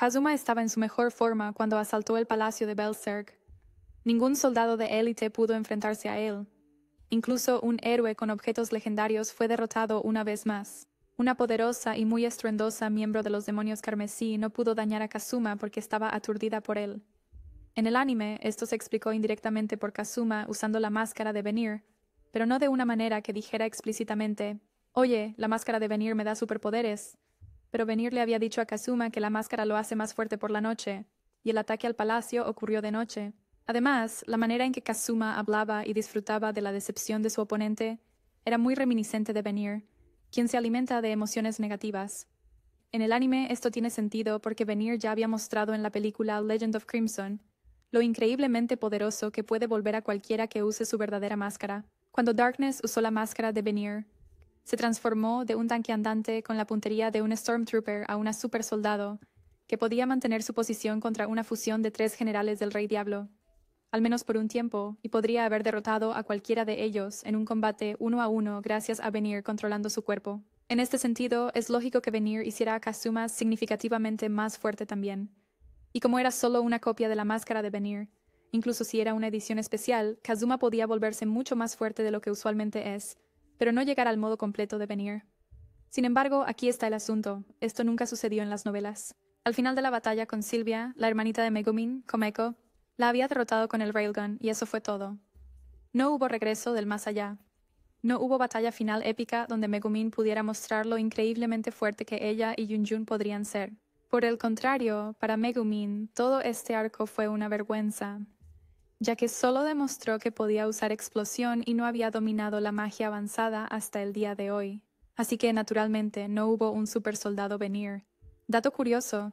Kazuma estaba en su mejor forma cuando asaltó el palacio de Belserk. Ningún soldado de élite pudo enfrentarse a él. Incluso un héroe con objetos legendarios fue derrotado una vez más. Una poderosa y muy estruendosa miembro de los demonios carmesí no pudo dañar a Kazuma porque estaba aturdida por él. En el anime, esto se explicó indirectamente por Kazuma usando la máscara de Venir, pero no de una manera que dijera explícitamente, Oye, la máscara de Venir me da superpoderes, pero Venir le había dicho a Kazuma que la máscara lo hace más fuerte por la noche, y el ataque al palacio ocurrió de noche. Además, la manera en que Kazuma hablaba y disfrutaba de la decepción de su oponente era muy reminiscente de Venir, quien se alimenta de emociones negativas. En el anime esto tiene sentido porque Venir ya había mostrado en la película Legend of Crimson lo increíblemente poderoso que puede volver a cualquiera que use su verdadera máscara. Cuando Darkness usó la máscara de Venir, se transformó de un tanque andante con la puntería de un Stormtrooper a una supersoldado, que podía mantener su posición contra una fusión de tres generales del Rey Diablo, al menos por un tiempo, y podría haber derrotado a cualquiera de ellos en un combate uno a uno gracias a Venir controlando su cuerpo. En este sentido, es lógico que Venir hiciera a Kazuma significativamente más fuerte también. Y como era solo una copia de la máscara de Venir, incluso si era una edición especial, Kazuma podía volverse mucho más fuerte de lo que usualmente es, pero no llegar al modo completo de venir. Sin embargo, aquí está el asunto. Esto nunca sucedió en las novelas. Al final de la batalla con Silvia, la hermanita de Megumin, Komeko, la había derrotado con el railgun y eso fue todo. No hubo regreso del más allá. No hubo batalla final épica donde Megumin pudiera mostrar lo increíblemente fuerte que ella y Yunyun podrían ser. Por el contrario, para Megumin, todo este arco fue una vergüenza, ya que solo demostró que podía usar explosión y no había dominado la magia avanzada hasta el día de hoy. Así que, naturalmente, no hubo un supersoldado venir. Dato curioso,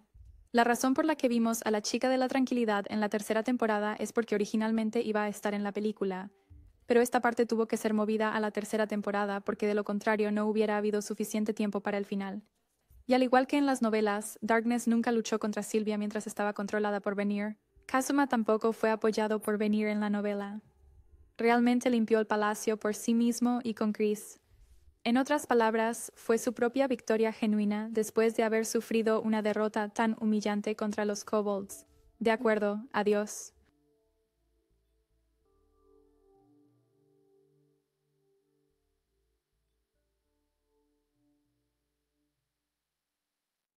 la razón por la que vimos a la chica de la tranquilidad en la tercera temporada es porque originalmente iba a estar en la película, pero esta parte tuvo que ser movida a la tercera temporada porque de lo contrario no hubiera habido suficiente tiempo para el final. Y al igual que en las novelas, Darkness nunca luchó contra Silvia mientras estaba controlada por Venir, Kazuma tampoco fue apoyado por venir en la novela. Realmente limpió el palacio por sí mismo y con Chris. En otras palabras, fue su propia victoria genuina después de haber sufrido una derrota tan humillante contra los kobolds. De acuerdo, adiós.